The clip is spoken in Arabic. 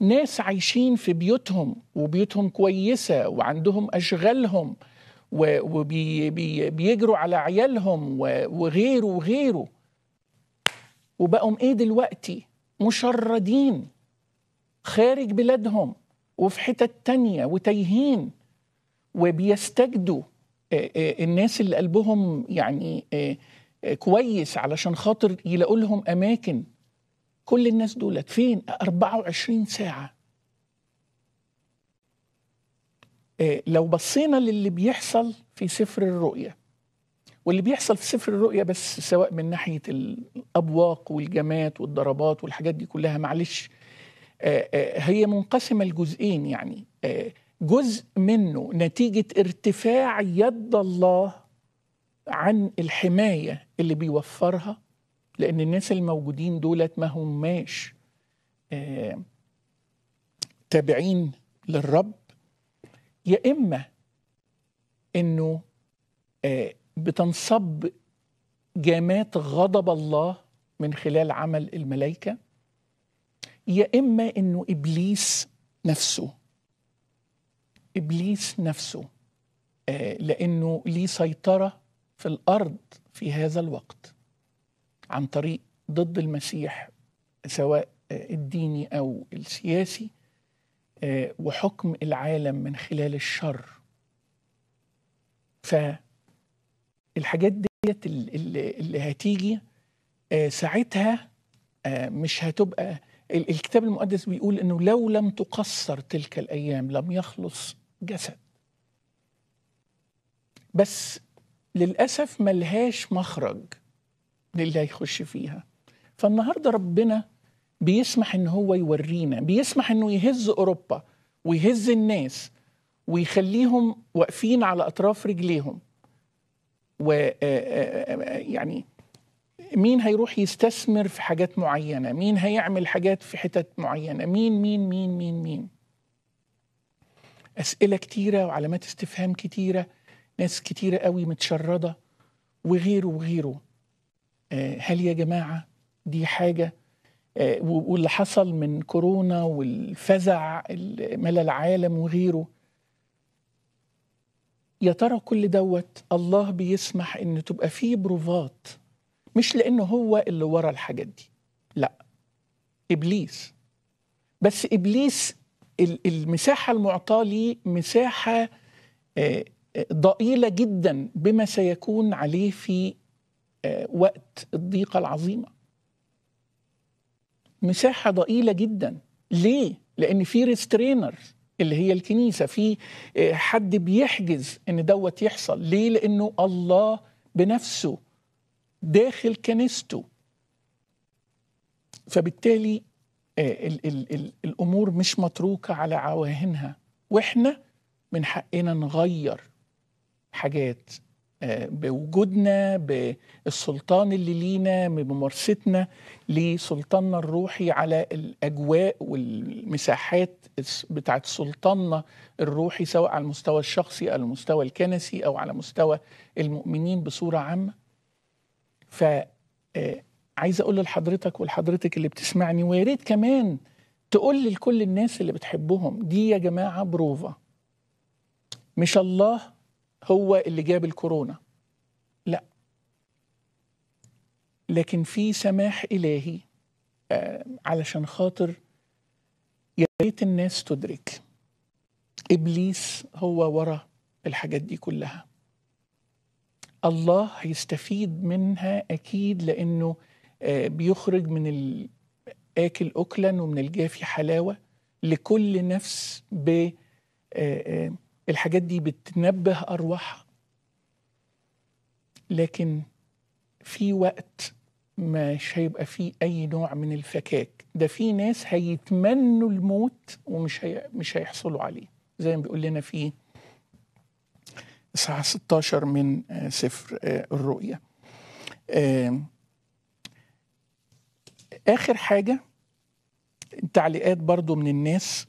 ناس عايشين في بيوتهم وبيوتهم كويسة وعندهم أشغالهم وبيجروا على عيالهم وغيره وغيره وبقوا ايه دلوقتي مشردين خارج بلادهم وفي حتت تانية وتايهين وبيستجدوا آه، آه، الناس اللي قلبهم يعني آه، كويس علشان خاطر يلاقوا لهم اماكن كل الناس دولت فين 24 ساعة آه، لو بصينا للي بيحصل في سفر الرؤية واللي بيحصل في سفر الرؤية بس سواء من ناحية الأبواق والجامات والضربات والحاجات دي كلها معلش آه، آه، هي منقسمة لجزئين يعني جزء منه نتيجة ارتفاع يد الله عن الحماية اللي بيوفرها لأن الناس الموجودين دولت ما هماش آه تابعين للرب يا إما إنه آه، بتنصب جامات غضب الله من خلال عمل الملائكة يا إما إنه إبليس نفسه إبليس نفسه آه، لأنه ليه سيطرة في الأرض في هذا الوقت عن طريق ضد المسيح سواء الديني او السياسي آه، وحكم العالم من خلال الشر فالحاجات ديت اللي هتيجي آه، ساعتها آه، مش هتبقى الكتاب المقدس بيقول انه لو لم تقصر تلك الايام لم يخلص جسد بس للاسف ملهاش مخرج لله يخش فيها فالنهارده ربنا بيسمح ان هو يورينا بيسمح انه يهز اوروبا ويهز الناس ويخليهم واقفين على اطراف رجليهم و آه، آه، آه، يعني مين هيروح يستثمر في حاجات معينه مين هيعمل حاجات في حتت معينه مين مين مين مين مين اسئله كتيره وعلامات استفهام كتيره ناس كتيره قوي متشرده وغيره وغيره آه، هل يا جماعه دي حاجه آه، واللي حصل من كورونا والفزع ملا العالم وغيره يا ترى كل دوت الله بيسمح ان تبقى فيه بروفات مش لانه هو اللي ورا الحاجات دي لا ابليس بس ابليس المساحه المعطاه لي مساحه آه، ضئيله جدا بما سيكون عليه في وقت الضيقه العظيمه مساحه ضئيله جدا ليه لان في ريسترينر اللي هي الكنيسه في آه، حد بيحجز ان دوت يحصل ليه لانه الله بنفسه داخل كنيسته فبالتالي الـ آه، الـ الـ الامور مش متروكه على عواهنها واحنا من حقنا نغير حاجات بوجودنا بالسلطان اللي لينا بممارستنا لسلطاننا الروحي على الاجواء والمساحات بتاعت سلطاننا الروحي سواء على المستوى الشخصي او المستوى الكنسي او على مستوى المؤمنين بصوره عامه ف آه، عايز اقول لحضرتك ولحضرتك اللي بتسمعني ويا ريت كمان تقول لكل الناس اللي بتحبهم دي يا جماعه بروفا مش الله هو اللي جاب الكورونا لا لكن في سماح إلهي آه، علشان خاطر يا ريت الناس تدرك إبليس هو ورا الحاجات دي كلها الله هيستفيد منها أكيد لأنه آه، بيخرج من الآكل أكلا ومن الجافي حلاوة لكل نفس ب آه، الحاجات دي بتنبه أرواحها لكن في وقت مش هيبقى فيه أي نوع من الفكاك ده في ناس هيتمنوا الموت ومش هي... مش هيحصلوا عليه زي ما بيقول لنا في الساعة 16 من سفر آه، الرؤية آخر حاجة تعليقات برضو من الناس